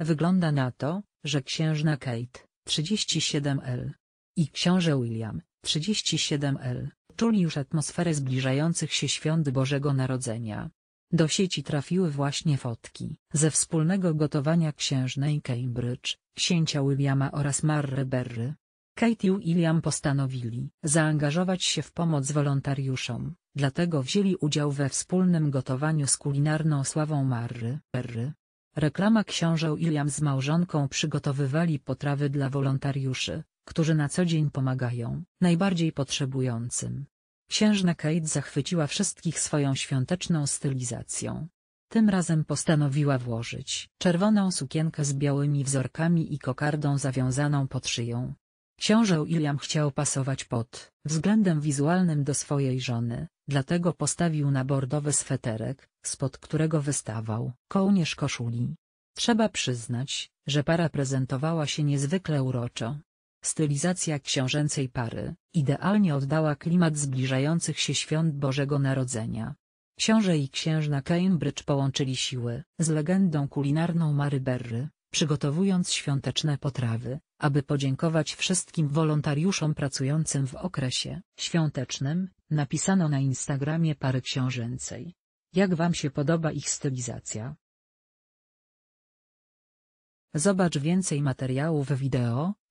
Wygląda na to, że księżna Kate, 37L i książę William, 37L, czuli już atmosferę zbliżających się świąt Bożego Narodzenia. Do sieci trafiły właśnie fotki ze wspólnego gotowania księżnej Cambridge, księcia Williama oraz Marry Berry. Kate i William postanowili zaangażować się w pomoc wolontariuszom, dlatego wzięli udział we wspólnym gotowaniu z kulinarną sławą Marry Berry. Reklama książę William z małżonką przygotowywali potrawy dla wolontariuszy, którzy na co dzień pomagają najbardziej potrzebującym. Księżna Kate zachwyciła wszystkich swoją świąteczną stylizacją. Tym razem postanowiła włożyć czerwoną sukienkę z białymi wzorkami i kokardą zawiązaną pod szyją. Książę William chciał pasować pod względem wizualnym do swojej żony, Dlatego postawił na bordowy sweterek, spod którego wystawał kołnierz koszuli. Trzeba przyznać, że para prezentowała się niezwykle uroczo. Stylizacja książęcej pary idealnie oddała klimat zbliżających się świąt Bożego Narodzenia. Książę i księżna Cambridge połączyli siły z legendą kulinarną Mary Berry, przygotowując świąteczne potrawy, aby podziękować wszystkim wolontariuszom pracującym w okresie świątecznym Napisano na Instagramie pary książęcej. Jak wam się podoba ich stylizacja? Zobacz więcej materiałów wideo,